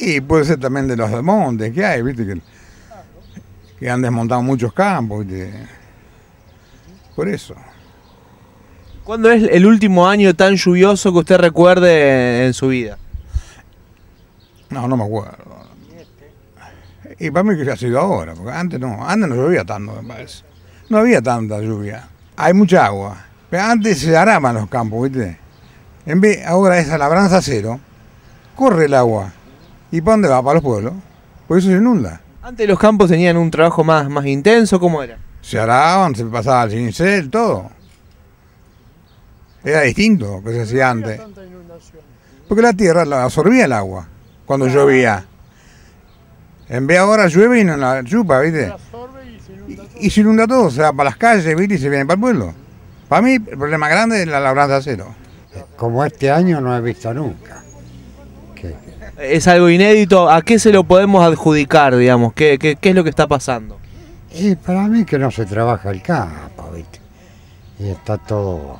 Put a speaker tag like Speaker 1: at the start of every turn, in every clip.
Speaker 1: Y puede ser también de los desmontes que hay, ¿viste? Que, han desmontado muchos campos, ¿viste? Por eso. ¿Cuándo es el
Speaker 2: último año tan lluvioso que usted recuerde en su vida?
Speaker 1: No, no me acuerdo. Y para mí que ha sido ahora, porque antes no, antes no llovía tanto, me parece. No había tanta lluvia. Hay mucha agua. Pero antes se araban los campos, ¿viste? En vez, ahora esa labranza cero, corre el agua. ¿Y para dónde va? Para los pueblos. Por eso se inunda. Antes los campos tenían un trabajo más, más intenso, ¿cómo era? Se araban, se pasaba el cincel, todo. Era distinto que se hacía antes. Porque la tierra la absorbía el agua cuando llovía. En vez ahora llueve y no la chupa, ¿viste? Y, se inunda todo, se va para las calles, ¿viste? Y se viene para el pueblo. Para mí el problema grande es la labranza cero. Como este año no he visto nunca es algo
Speaker 2: inédito. ¿A qué se lo podemos adjudicar, digamos? ¿Qué, qué, es lo que está pasando?
Speaker 3: para mí que no se trabaja el campo, ¿viste? Y está todo,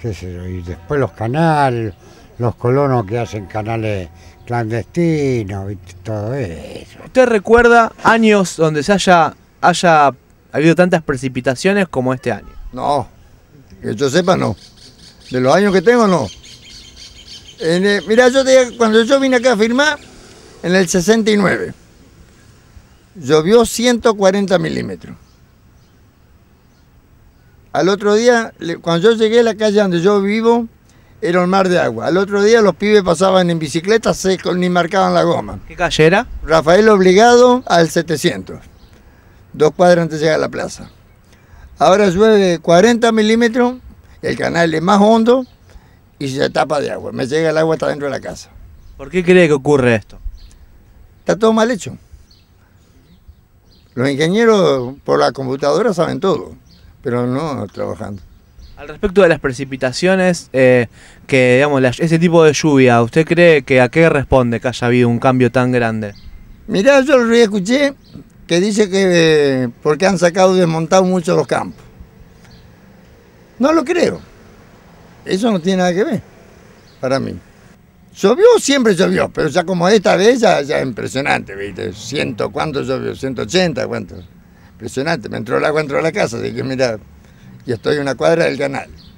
Speaker 3: qué sé y después los canales, los colonos que hacen canales
Speaker 2: clandestinos, ¿viste? Todo eso. ¿Usted recuerda años donde se haya,
Speaker 4: haya habido tantas precipitaciones como este año? No, que yo sepa no. De los años que tengo, no. Mira, yo cuando yo vine acá a firmar, en el 69, llovió 140 milímetros. Al otro día, cuando yo llegué a la calle donde yo vivo, era un mar de agua. Al otro día los pibes pasaban en bicicleta, secos ni marcaban la goma. ¿Qué calle era? Rafael Obligado al 700, dos cuadras antes de llegar a la plaza. Ahora llueve 40 milímetros, el canal es más hondo, y se tapa de agua. Me llega el agua hasta dentro de la casa. ¿Por qué cree que ocurre esto? Está todo mal hecho. Los ingenieros por la computadora saben todo, pero no trabajando. Al respecto de las
Speaker 2: precipitaciones, eh, que digamos, ese tipo de lluvia, ¿usted cree que a qué responde que haya habido un cambio tan grande?
Speaker 4: Mirá, yo lo escuché que dice que eh, porque han sacado y desmontado mucho los campos. No lo creo. Eso no tiene nada que ver para mí. Llovió, siempre llovió, pero ya como esta vez, ya, ya impresionante, ¿viste? Ciento, ¿cuánto llovió? 180, ¿cuánto? Impresionante, me entró el agua dentro de la casa, así que mira, y estoy a una cuadra del canal.